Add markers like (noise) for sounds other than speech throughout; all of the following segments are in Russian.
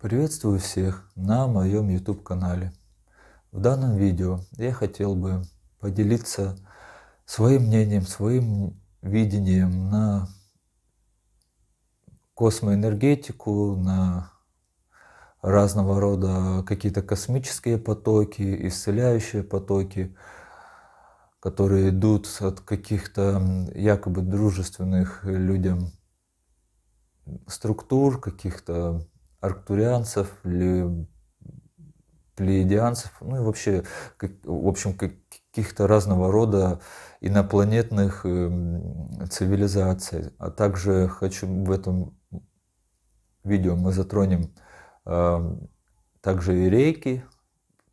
Приветствую всех на моем YouTube канале. В данном видео я хотел бы поделиться своим мнением, своим видением на космоэнергетику, на разного рода какие-то космические потоки, исцеляющие потоки, которые идут от каких-то якобы дружественных людям структур, каких-то арктурианцев, ли, плеядианцев, ну и вообще, как, в общем, каких-то разного рода инопланетных эм, цивилизаций. А также хочу в этом видео мы затронем э, также и рейки,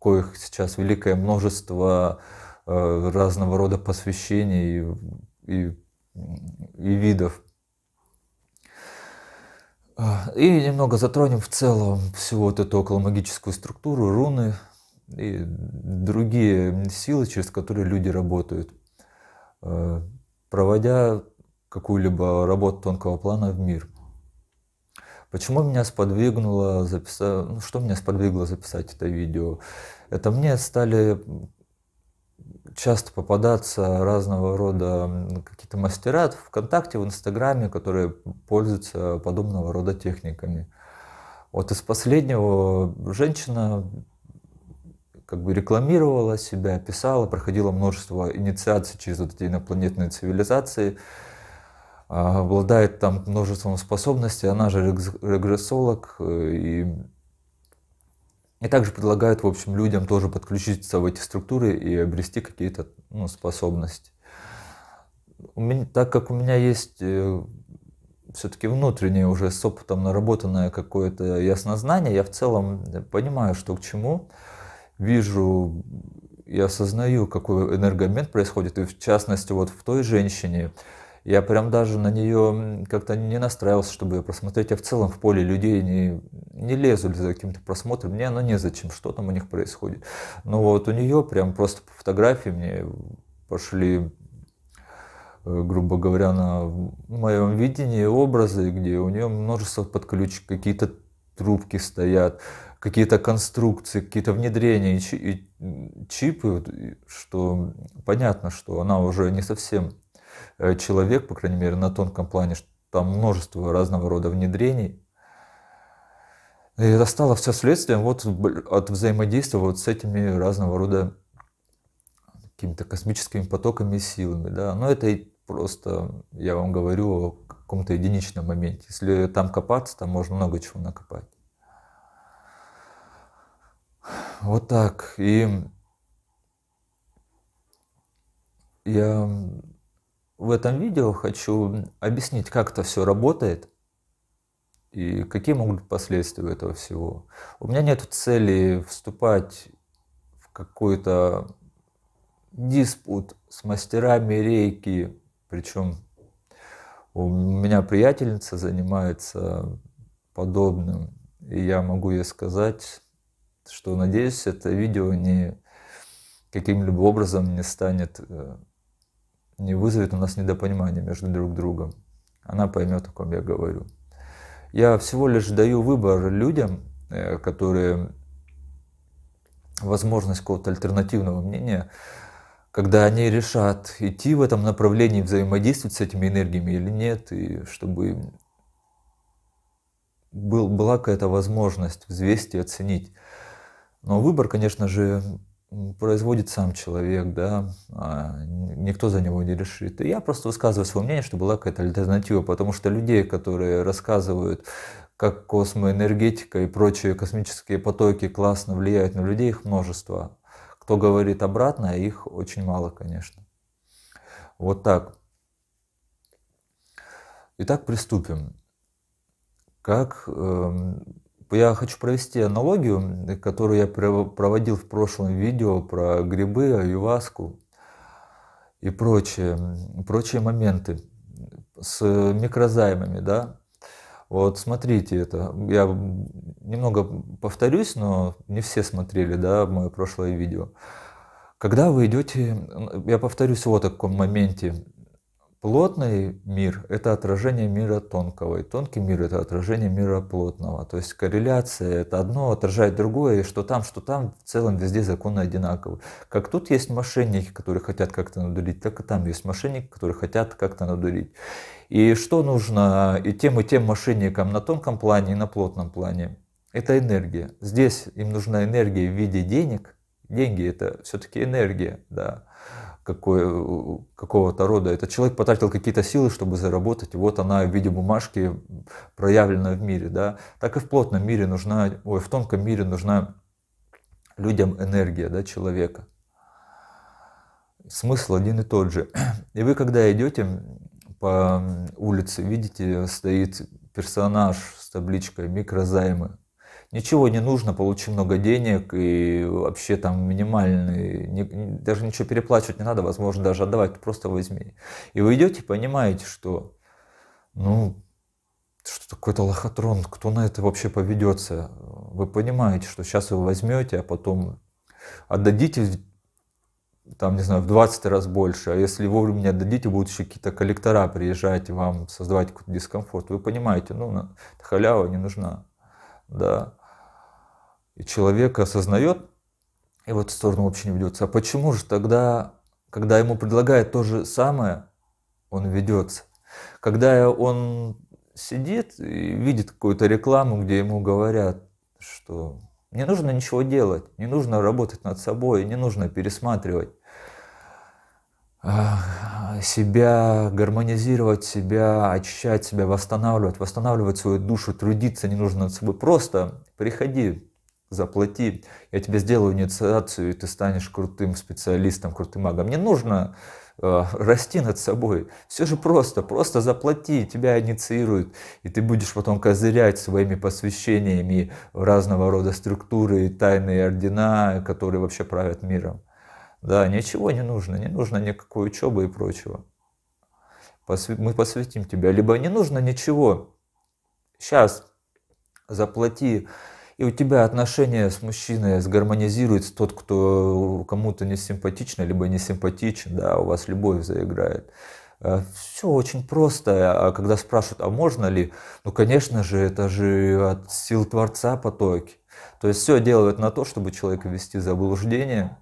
коих сейчас великое множество э, разного рода посвящений и, и, и видов. И немного затронем в целом всю вот эту околомагическую структуру, руны и другие силы, через которые люди работают, э, проводя какую-либо работу тонкого плана в мир. Почему меня сподвигнуло записать, ну, что меня сподвигло записать это видео? Это мне стали часто попадаться разного рода какие-то мастера в ВКонтакте, в Инстаграме, которые пользуются подобного рода техниками. Вот из последнего женщина как бы рекламировала себя, писала, проходила множество инициаций через вот эти инопланетные цивилизации, а, обладает там множеством способностей, она же регрессолог э, и и также предлагают, в общем, людям тоже подключиться в эти структуры и обрести какие-то ну, способности. У меня, так как у меня есть э, все-таки внутреннее уже с опытом наработанное какое-то яснознание, я в целом понимаю, что к чему, вижу и осознаю, какой энергообмен происходит. И в частности, вот в той женщине, я прям даже на нее как-то не настраивался, чтобы ее просмотреть. Я в целом в поле людей не, не лезу за каким-то просмотром. Мне оно незачем, что там у них происходит. Но вот у нее прям просто по фотографии мне пошли э, грубо говоря, на моем видении образы, где у нее множество подключек, какие-то трубки стоят, какие-то конструкции, какие-то внедрения и чипы, что понятно, что она уже не совсем Э, человек, по крайней мере, на тонком плане, что там множество разного рода внедрений. И это стало все следствием вот от взаимодействия вот с этими разного рода какими-то космическими потоками и силами. Да? Но это и просто, я вам говорю, о каком-то единичном моменте. Если там копаться, там можно много чего накопать. Вот так. И я в этом видео хочу объяснить, как это все работает и какие могут быть последствия этого всего. У меня нет цели вступать в какой-то диспут с мастерами рейки, причем у меня приятельница занимается подобным, и я могу ей сказать, что надеюсь, это видео не каким-либо образом не станет э, не вызовет у нас недопонимания между друг другом. Она поймет, о ком я говорю. Я всего лишь даю выбор людям, э, которые возможность какого-то альтернативного мнения, когда они решат идти в этом направлении, взаимодействовать с этими энергиями или нет, и чтобы был, была какая-то возможность взвесить и оценить. Но выбор, конечно же, производит сам человек, да, а, никто за него не решит. И я просто высказываю свое мнение, что была какая-то альтернатива, потому что людей, которые рассказывают, как космоэнергетика и прочие космические потоки классно влияют на людей, их множество. Кто говорит обратно, их очень мало, конечно. Вот так. Итак, приступим. Как эм, Типа, я хочу провести аналогию, которую я проводил в прошлом видео про грибы, аюваску и прочие, прочие моменты с микрозаймами, да. Вот смотрите это. Я немного повторюсь, но не все смотрели, да, мое прошлое видео. Когда вы идете, я повторюсь вот о таком моменте, Плотный мир – это отражение мира тонкого, и тонкий мир – это отражение мира плотного. То есть корреляция – это одно отражает другое, и что там, что там, в целом везде законы одинаковы. Как тут есть мошенники, которые хотят как-то надурить, так и там есть мошенники, которые хотят как-то надурить. И что нужно и тем, и тем мошенникам на тонком плане и на плотном плане? Это энергия. Здесь им нужна энергия в виде денег. Деньги – это все-таки энергия, да какого-то рода. Этот человек потратил какие-то силы, чтобы заработать, и вот она в виде бумажки проявлена в мире. Да? Так и в плотном мире нужна, ой, в тонком мире нужна людям энергия да, человека. Смысл один и тот же. (clears throat) И вы, когда идете по улице, видите, стоит персонаж с табличкой «Микрозаймы» ничего не нужно, получи много денег и вообще там минимальный, не, даже ничего переплачивать не надо, возможно, даже отдавать, просто возьми. И вы идете, понимаете, что, ну, что такое-то лохотрон, кто на это вообще поведется? Вы понимаете, что сейчас вы возьмете, а потом отдадите там, не знаю, в 20 раз больше, а если вовремя отдадите, будут еще какие-то коллектора приезжать вам создавать какой-то дискомфорт. Вы понимаете, ну, халява не нужна. Да. И человек осознает, и в эту сторону вообще не ведется. А почему же тогда, когда ему предлагают то же самое, он ведется? Когда он сидит и видит какую-то рекламу, где ему говорят, что не нужно ничего делать, не нужно работать над собой, не нужно пересматривать а, себя, гармонизировать себя, очищать себя, восстанавливать, восстанавливать свою душу, трудиться не нужно над собой. Просто приходи, заплати, я тебе сделаю инициацию, и ты станешь крутым специалистом, крутым магом. Не нужно э, расти над собой. Все же просто, просто заплати, тебя инициируют, и ты будешь потом козырять своими посвящениями разного рода структуры, и тайные ордена, которые вообще правят миром. Да, ничего не нужно, не нужно никакой учебы и прочего. Мы посвятим тебя. Либо не нужно ничего. Сейчас заплати и у тебя отношения с мужчиной сгармонизируется тот, кто кому-то не симпатичен, либо не симпатичен, да, у вас любовь заиграет. Э, все очень просто. А когда спрашивают, а можно ли, ну, конечно же, это же от сил Творца потоки. То есть все делают на то, чтобы человека ввести заблуждение,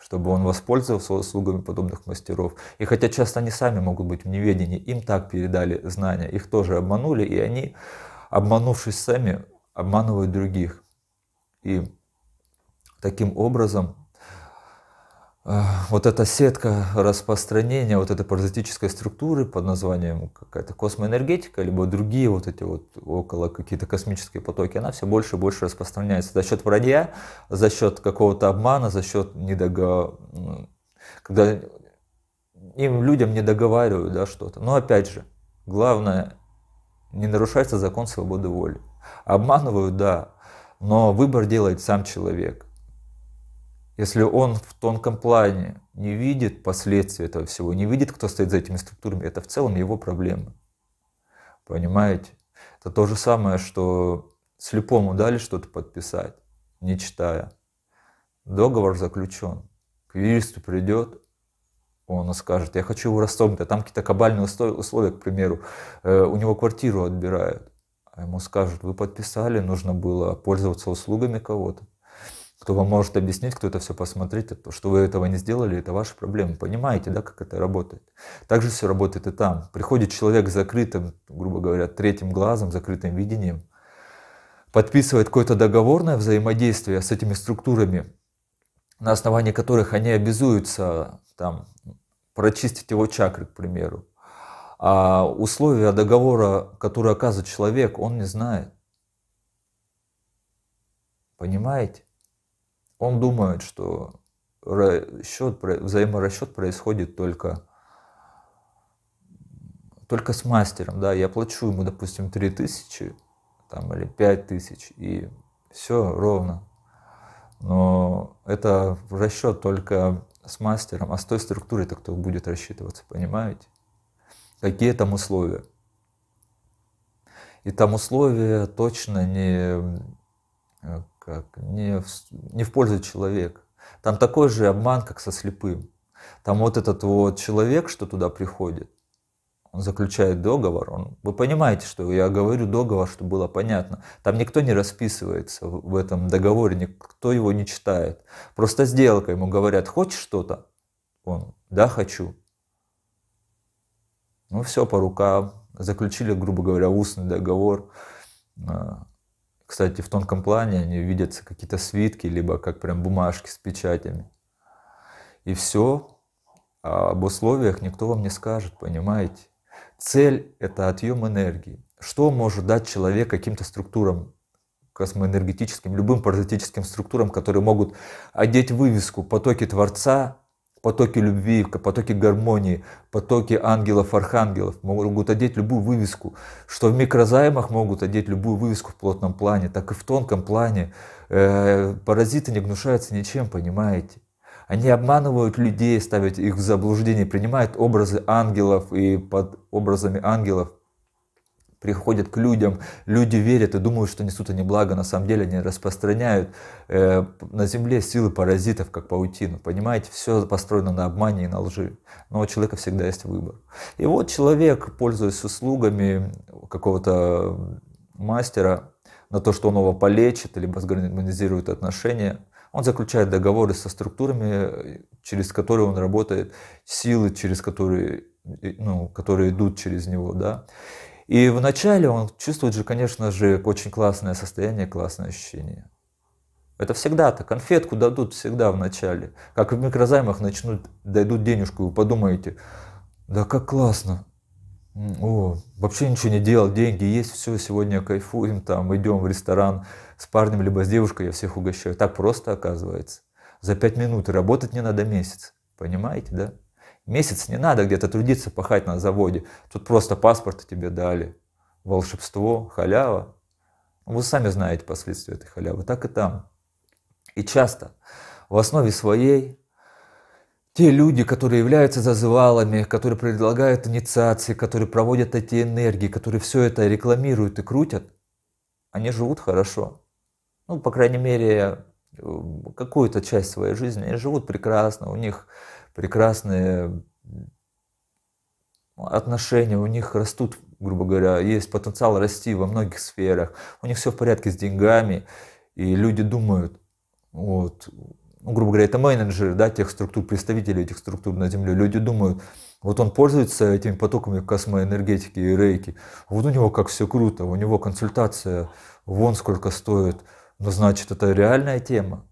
чтобы он воспользовался услугами подобных мастеров. И хотя часто они сами могут быть в неведении, им так передали знания, их тоже обманули, и они, обманувшись сами, обманывают других. И таким образом э, вот эта сетка распространения вот этой паразитической структуры под названием какая-то космоэнергетика, либо другие вот эти вот около какие-то космические потоки, она все больше и больше распространяется за счет вранья, за счет какого-то обмана, за счет недого... когда им людям не договаривают да, что-то. Но опять же, главное, не нарушается закон свободы воли. Обманывают, да, но выбор делает сам человек. Если он в тонком плане не видит последствий этого всего, не видит, кто стоит за этими структурами, это в целом его проблема. Понимаете? Это то же самое, что слепому дали что-то подписать, не читая. Договор заключен. К юристу придет, он скажет, я хочу его расторгнуть, а там какие-то кабальные условия, к примеру, э, у него квартиру отбирают. А ему скажут, вы подписали, нужно было пользоваться услугами кого-то. Кто вам может объяснить, кто это все посмотреть, то, что вы этого не сделали, это ваши проблемы. Понимаете, да, как это работает? Так же все работает и там. Приходит человек с закрытым, грубо говоря, третьим глазом, закрытым видением, подписывает какое-то договорное взаимодействие с этими структурами, на основании которых они обязуются там, прочистить его чакры, к примеру, а условия договора, которые оказывает человек, он не знает. Понимаете? Он думает, что расчет, взаиморасчет происходит только, только с мастером. Да? Я плачу ему, допустим, тысячи, там, или тысяч и все ровно. Но это расчет только с мастером, а с той структурой-то кто будет рассчитываться, понимаете? Какие там условия? И там условия точно не, э, как, не, в, не в пользу человека. Там такой же обман, как со слепым. Там вот этот вот человек, что туда приходит, он заключает договор, он, вы понимаете, что я говорю договор, чтобы было понятно. Там никто не расписывается в этом договоре, никто его не читает. Просто сделка, ему говорят, хочешь что-то? Он, да, хочу. Ну все по рукам. Заключили, грубо говоря, устный договор. А, кстати, в тонком плане они видятся какие-то свитки, либо как прям бумажки с печатями. И все. А об условиях никто вам не скажет, понимаете? Цель – это отъем энергии. Что может дать человек каким-то структурам космоэнергетическим, любым паразитическим структурам, которые могут одеть вывеску «Потоки Творца» потоки любви, потоки гармонии, потоки ангелов, архангелов. Могут одеть любую вывеску. Что в микрозаймах могут одеть любую вывеску в плотном плане, так и в тонком плане. Э, паразиты не гнушаются ничем, понимаете? Они обманывают людей, ставят их в заблуждение, принимают образы ангелов и под образами ангелов приходят к людям, люди верят и думают, что несут они благо, на самом деле они распространяют э, на земле силы паразитов, как паутину, понимаете, все построено на обмане и на лжи, но у человека всегда есть выбор. И вот человек, пользуясь услугами какого-то мастера, на то, что он его полечит, либо сгармонизирует отношения, он заключает договоры со структурами, через которые он работает, силы, через которые, ну, которые идут через него, да. И вначале он чувствует же, конечно же, очень классное состояние, классное ощущение. Это всегда так. Конфетку дадут всегда в начале. Как в микрозаймах начнут, дойдут денежку, вы подумаете, да как классно. О, вообще ничего не делал, деньги есть, все, сегодня кайфуем, там, идем в ресторан с парнем, либо с девушкой, я всех угощаю. Так просто оказывается. За пять минут работать не надо месяц. Понимаете, да? Месяц не надо где-то трудиться, пахать на заводе. Тут просто паспорт тебе дали. Волшебство, халява. Ну, вы сами знаете последствия этой халявы. Так и там. И часто в основе своей те люди, которые являются зазывалами, которые предлагают инициации, которые проводят эти энергии, которые все это рекламируют и крутят, они живут хорошо. Ну, по крайней мере, э, какую-то часть своей жизни они живут прекрасно, у них прекрасные отношения, у них растут, грубо говоря, есть потенциал расти во многих сферах, у них все в порядке с деньгами, и люди думают, вот, ну, грубо говоря, это менеджеры, да, тех структур, представители этих структур на Земле, люди думают, вот он пользуется этими потоками космоэнергетики и рейки, вот у него как все круто, у него консультация вон сколько стоит, но ну, значит это реальная тема.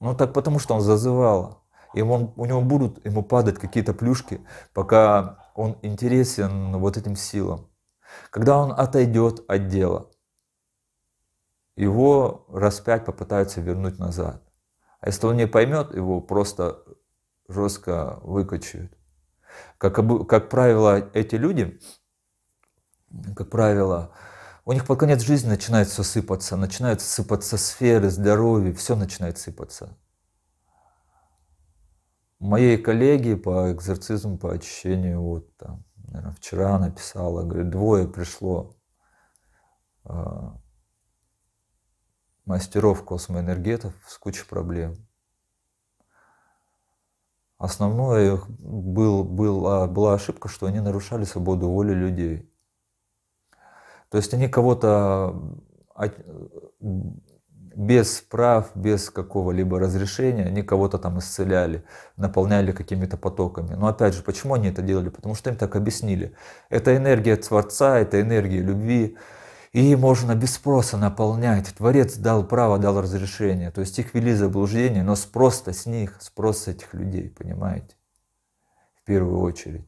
Ну так потому что он зазывало и он, у него будут ему падать какие-то плюшки, пока он интересен вот этим силам. Когда он отойдет от дела, его раз пять попытаются вернуть назад. А если он не поймет, его просто жестко выкачивают. Как, как правило, эти люди, как правило, у них под конец жизни начинает все сыпаться, начинают сыпаться сферы, здоровье, все начинает сыпаться моей коллеге по экзорцизму, по очищению, вот там, наверное, вчера написала, говорит, двое пришло э, мастеров космоэнергетов с кучей проблем. Основное их был, был, а, была ошибка, что они нарушали свободу воли людей. То есть они кого-то а, без прав, без какого-либо разрешения, они кого-то там исцеляли, наполняли какими-то потоками. Но опять же, почему они это делали? Потому что им так объяснили. Это энергия Творца, это энергия любви. И можно без спроса наполнять. Творец дал право, дал разрешение. То есть их вели заблуждение, но спрос-то с них, спрос с этих людей, понимаете? В первую очередь.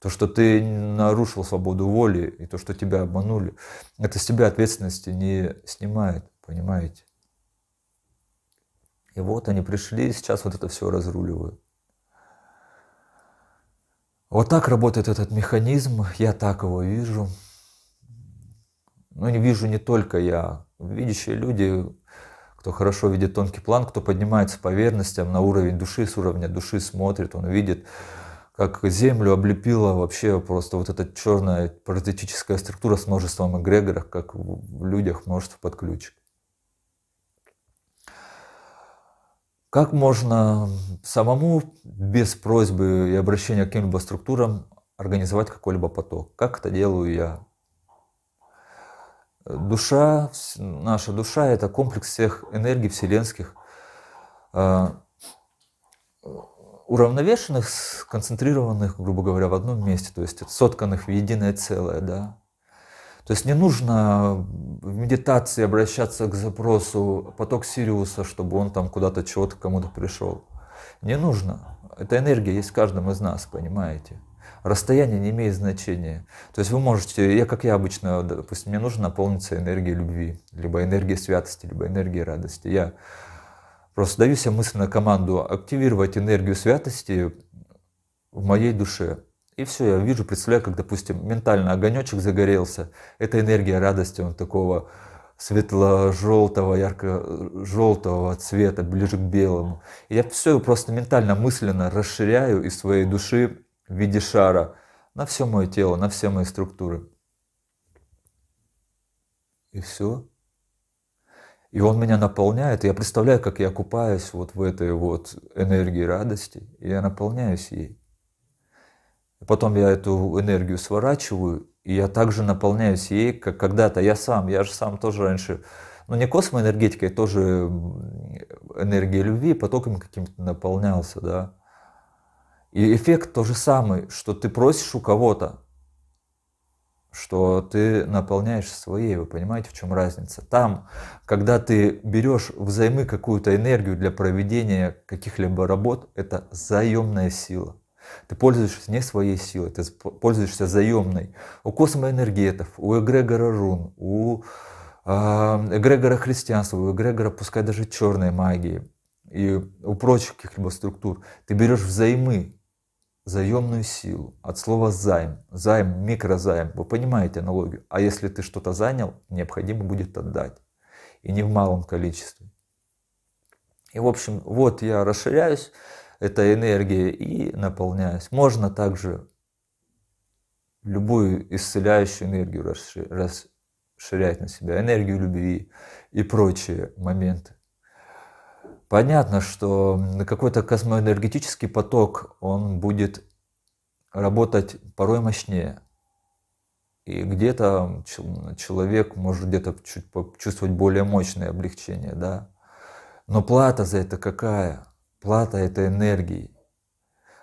То, что ты нарушил свободу воли и то, что тебя обманули, это с тебя ответственности не снимает. Понимаете? И вот они пришли, сейчас вот это все разруливают. Вот так работает этот механизм, я так его вижу. Но ну, не вижу не только я. Видящие люди, кто хорошо видит тонкий план, кто поднимается по верностям на уровень души, с уровня души смотрит, он видит, как землю облепила вообще просто вот эта черная паразитическая структура с множеством эгрегоров, как в людях множество подключек. Как можно самому, без просьбы и обращения к каким-либо структурам, организовать какой-либо поток? Как это делаю я? Душа, наша душа – это комплекс всех энергий вселенских, э, уравновешенных, сконцентрированных, грубо говоря, в одном месте, то есть сотканных в единое целое, да, то есть не нужно в медитации обращаться к запросу поток Сириуса, чтобы он там куда-то чего-то кому-то пришел. Не нужно. Эта энергия есть в каждом из нас, понимаете? Расстояние не имеет значения. То есть вы можете, я как я обычно, допустим, мне нужно наполниться энергией любви, либо энергией святости, либо энергией радости. Я просто даю себе мысленно команду активировать энергию святости в моей душе. И все, я вижу, представляю, как, допустим, ментально огонечек загорелся. Это энергия радости, он такого светло-желтого, ярко-желтого цвета, ближе к белому. И я все просто ментально, мысленно расширяю из своей души в виде шара на все мое тело, на все мои структуры. И все. И он меня наполняет, и я представляю, как я купаюсь вот в этой вот энергии радости, и я наполняюсь ей. Потом я эту энергию сворачиваю, и я также наполняюсь ей, как когда-то я сам. Я же сам тоже раньше, ну не космоэнергетикой, тоже энергией любви, потоком каким-то наполнялся, да. И эффект тот же самый, что ты просишь у кого-то, что ты наполняешь своей, вы понимаете, в чем разница? Там, когда ты берешь взаймы какую-то энергию для проведения каких-либо работ, это заемная сила – ты пользуешься не своей силой, ты пользуешься заемной. У космоэнергетов, у эгрегора рун, у эм, эгрегора христианства, у эгрегора, пускай даже черной магии и у прочих каких-либо структур, ты берешь взаймы, заемную силу, от слова займ, займ, микрозайм, вы понимаете аналогию. А если ты что-то занял, необходимо будет отдать, и не в малом количестве. И в общем, вот я расширяюсь, этой энергией и наполняюсь Можно также любую исцеляющую энергию расширять на себя, энергию любви и прочие моменты. Понятно, что какой-то космоэнергетический поток, он будет работать порой мощнее. И где-то человек может где-то чуть почувствовать более мощное облегчение, да. Но плата за это какая? Плата – это энергии.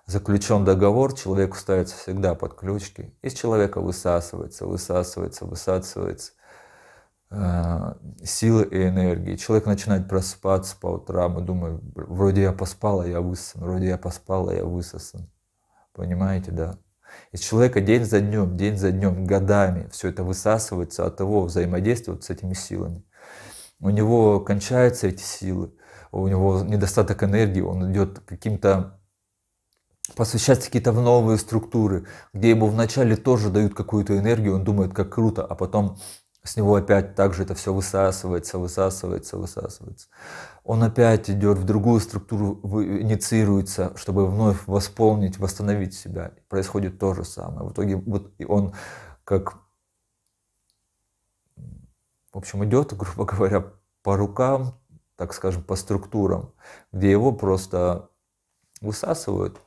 Заключен договор, человеку ставятся всегда под ключки. Из человека высасывается, высасывается, высасывается э, силы и энергии. Человек начинает просыпаться по утрам и думает, вроде я поспал, а я высосан, вроде я поспал, а я высосан. Понимаете, да? Из человека день за днем, день за днем, годами все это высасывается от того взаимодействия с этими силами. У него кончаются эти силы, у него недостаток энергии, он идет каким-то посвящать какие-то в новые структуры, где ему вначале тоже дают какую-то энергию, он думает, как круто, а потом с него опять также это все высасывается, высасывается, высасывается. Он опять идет в другую структуру, инициируется, чтобы вновь восполнить, восстановить себя. Происходит то же самое. В итоге вот он как, в общем, идет, грубо говоря, по рукам, так скажем, по структурам, где его просто высасывают,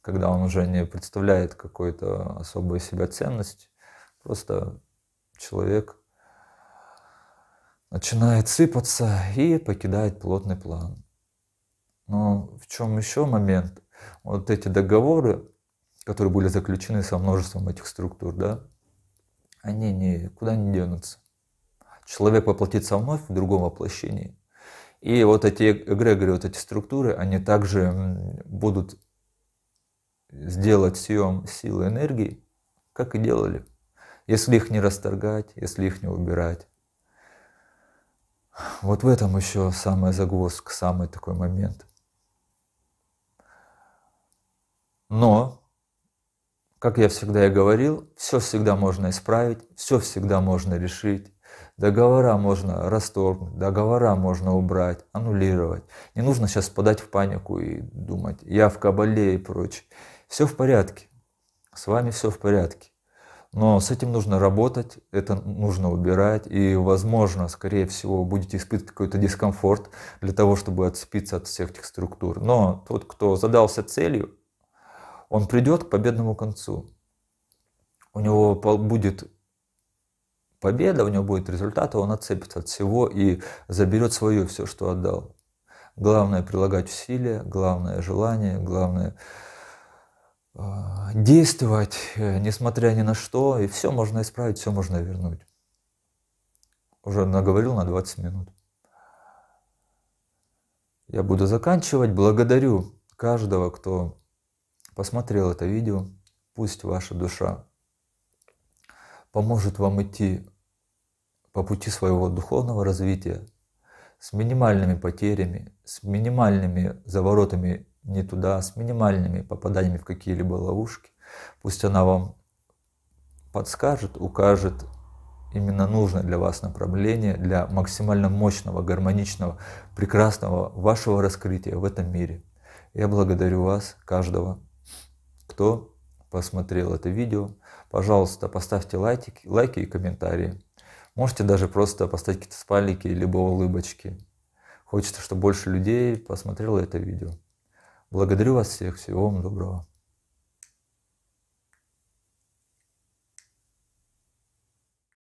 когда он уже не представляет какой-то особой себя ценность, просто человек начинает сыпаться и покидает плотный план. Но в чем еще момент? Вот эти договоры, которые были заключены со множеством этих структур, да, они никуда не денутся человек воплотится вновь в другом воплощении. И вот эти эгрегоры, вот эти структуры, они также будут сделать съем силы энергии, как и делали, если их не расторгать, если их не убирать. Вот в этом еще самая загвоздка, самый такой момент. Но, как я всегда и говорил, все всегда можно исправить, все всегда можно решить, Договора можно расторгнуть, договора можно убрать, аннулировать. Не нужно сейчас подать в панику и думать, я в кабале и прочее. Все в порядке, с вами все в порядке. Но с этим нужно работать, это нужно убирать, и, возможно, скорее всего, будете испытывать какой-то дискомфорт для того, чтобы отцепиться от всех этих структур. Но тот, кто задался целью, он придет к победному концу. У него будет победа, у него будет результат, а он отцепится от всего и заберет свое все, что отдал. Главное прилагать усилия, главное желание, главное а, действовать, э, несмотря ни на что, и все можно исправить, все можно вернуть. Уже наговорил на 20 минут. Я буду заканчивать. Благодарю каждого, кто посмотрел это видео. Пусть ваша душа поможет вам идти по пути своего духовного развития с минимальными потерями, с минимальными заворотами не туда, с минимальными попаданиями в какие-либо ловушки. Пусть она вам подскажет, укажет именно нужно для вас направление, для максимально мощного, гармоничного, прекрасного вашего раскрытия в этом мире. Я благодарю вас, каждого, кто посмотрел это видео. Пожалуйста, поставьте лайки, лайки и комментарии. Можете даже просто поставить какие-то спалики, либо улыбочки. Хочется, чтобы больше людей посмотрело это видео. Благодарю вас всех. Всего вам доброго.